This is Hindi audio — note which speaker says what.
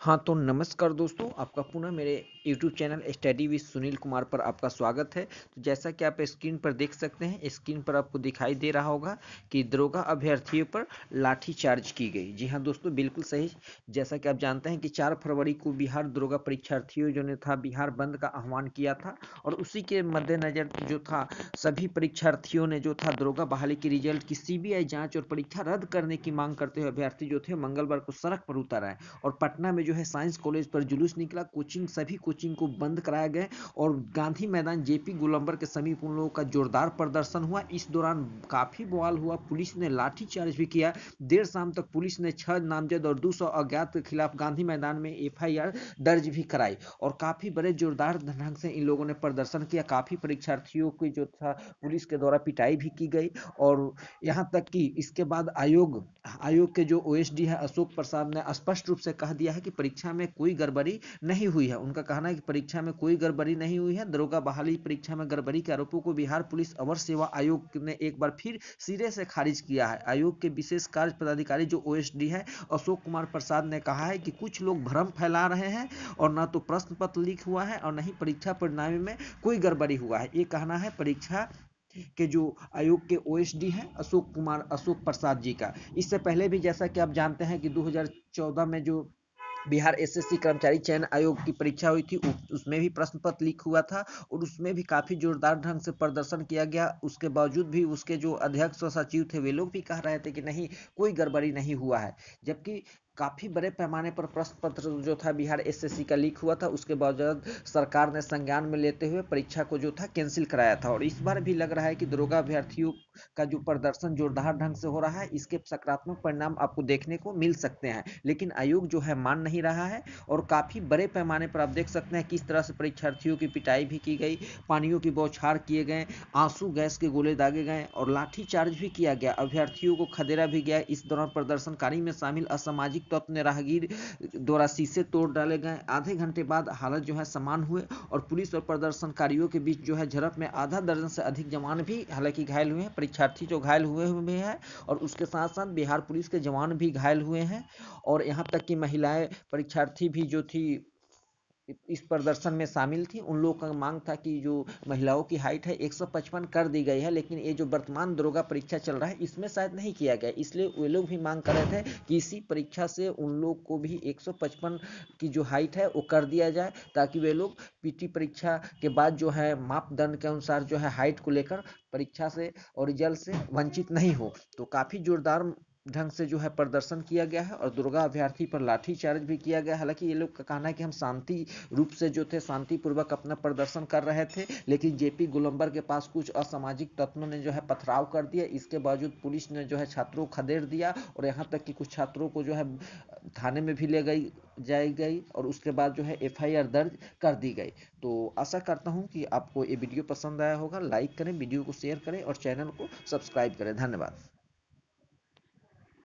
Speaker 1: हाँ तो नमस्कार दोस्तों आपका पुनः मेरे YouTube channel study with Sunil Kumar पर आपका स्वागत है तो जैसा कि आप स्क्रीन पर देख सकते हैं स्क्रीन पर आपको दिखाई दे रहा होगा कि दरोगा अभ्यर्थियों पर लाठी चार्ज की गई जी हाँ दोस्तों बिल्कुल सही जैसा कि आप जानते हैं कि 4 फरवरी को बिहार दरोगा परीक्षार्थियों जो ने था बिहार बंद का आह्वान किया था और उसी के मद्देनज़र जो था सभी परीक्षार्थियों ने जो था दरोगा बहाली के रिजल्ट की सी बी और परीक्षा रद्द करने की मांग करते हुए अभ्यर्थी जो थे मंगलवार को सड़क पर उतर आए और पटना में जो है साइंस कॉलेज पर जुलूस निकला कोचिंग सभी कोचिंग को बंद कराया गया और गांधी मैदान जेपी गोलंबर के समीप उन लोगों का जोरदार प्रदर्शन हुआ इस दौरान काफी बवाल हुआ पुलिस ने लाठीचार्ज भी किया देर शाम तक पुलिस ने छह नामजद और दो अज्ञात के खिलाफ गांधी मैदान में एफ दर्ज भी कराई और काफी बड़े जोरदार ढंग से इन लोगों ने प्रदर्शन किया काफी परीक्षार्थियों की जो था पुलिस के द्वारा पिटाई भी की गई और यहाँ तक कि इसके बाद आयोग आयोग के जो ओएसडी है अशोक प्रसाद ने स्पष्ट रूप से कह दिया है कि परीक्षा में कोई गड़बड़ी नहीं हुई है उनका कहना है कि परीक्षा में कोई गड़बड़ी नहीं हुई है दरोगा बहाली परीक्षा में गड़बड़ी के आरोपों को बिहार पुलिस अवर सेवा आयोग ने एक बार फिर सिरे से खारिज किया है आयोग के विशेष कार्य पदाधिकारी जो ओ है अशोक कुमार प्रसाद ने कहा है कि कुछ लोग भ्रम फैला रहे हैं और न तो प्रश्न पत्र लीक हुआ है और न ही परीक्षा परिणाम में कोई गड़बड़ी हुआ है ये कहना है परीक्षा के जो आयोग के ओएसडी हैं अशोक कुमार अशोक प्रसाद जी का इससे पहले भी जैसा कि आप जानते हैं कि 2014 में जो बिहार एसएससी कर्मचारी चयन आयोग की परीक्षा हुई थी उसमें भी प्रश्न पत्र लीक हुआ था और उसमें भी काफ़ी जोरदार ढंग से प्रदर्शन किया गया उसके बावजूद भी उसके जो अध्यक्ष और सचिव थे वे लोग भी कह रहे थे कि नहीं कोई गड़बड़ी नहीं हुआ है जबकि काफ़ी बड़े पैमाने पर प्रश्न पत्र जो था बिहार एसएससी का लीक हुआ था उसके बावजूद सरकार ने संज्ञान में लेते हुए परीक्षा को जो था कैंसिल कराया था और इस बार भी लग रहा है कि दरोगा अभ्यर्थियों का जो प्रदर्शन जोरदार ढंग से हो रहा है इसके सकारात्मक परिणाम आपको देखने को मिल सकते हैं लेकिन आयोग जो है मान नहीं रहा है और काफ़ी बड़े पैमाने पर आप देख सकते हैं किस तरह से परीक्षार्थियों की पिटाई भी की गई पानियों की बौछार किए गए आंसू गैस के गोले दागे गए और लाठीचार्ज भी किया गया अभ्यर्थियों को खदेरा भी गया इस दौरान प्रदर्शनकारी में शामिल असामाजिक तत्व तो राहगीर द्वारा शीशे तोड़ डाले गए आधे घंटे बाद हालत जो है समान हुए और पुलिस और प्रदर्शनकारियों के बीच जो है झड़प में आधा दर्जन से अधिक जवान भी हालांकि घायल हुए हैं परीक्षार्थी जो घायल हुए हुए हैं और उसके साथ साथ बिहार पुलिस के जवान भी घायल हुए हैं और यहाँ तक कि महिलाएं परीक्षार्थी भी जो थी इस प्रदर्शन में शामिल थी उन लोगों का मांग था कि जो महिलाओं की हाइट है 155 कर दी गई है लेकिन ये जो वर्तमान दरोगा परीक्षा चल रहा है इसमें शायद नहीं किया गया इसलिए वे लोग भी मांग कर रहे थे कि इसी परीक्षा से उन लोग को भी 155 की जो हाइट है वो कर दिया जाए ताकि वे लोग पी परीक्षा के बाद जो है मापदंड के अनुसार जो है हाइट को लेकर परीक्षा से और रिजल्ट से वंचित नहीं हो तो काफ़ी जोरदार ढंग से जो है प्रदर्शन किया गया है और दुर्गा अभ्यर्थी पर लाठीचार्ज भी किया गया हालांकि ये लोग का कहना है कि हम शांति रूप से जो थे शांतिपूर्वक अपना प्रदर्शन कर रहे थे लेकिन जेपी गुलंबर के पास कुछ असामाजिक तत्वों ने जो है पथराव कर दिया इसके बावजूद पुलिस ने जो है छात्रों को खदेड़ दिया और यहाँ तक कि कुछ छात्रों को जो है थाने में भी ले गई जाई गई और उसके बाद जो है एफआईआर दर्ज कर दी गई तो आशा करता हूँ कि आपको ये वीडियो पसंद आया होगा लाइक करें वीडियो को शेयर करें और चैनल को सब्सक्राइब करें धन्यवाद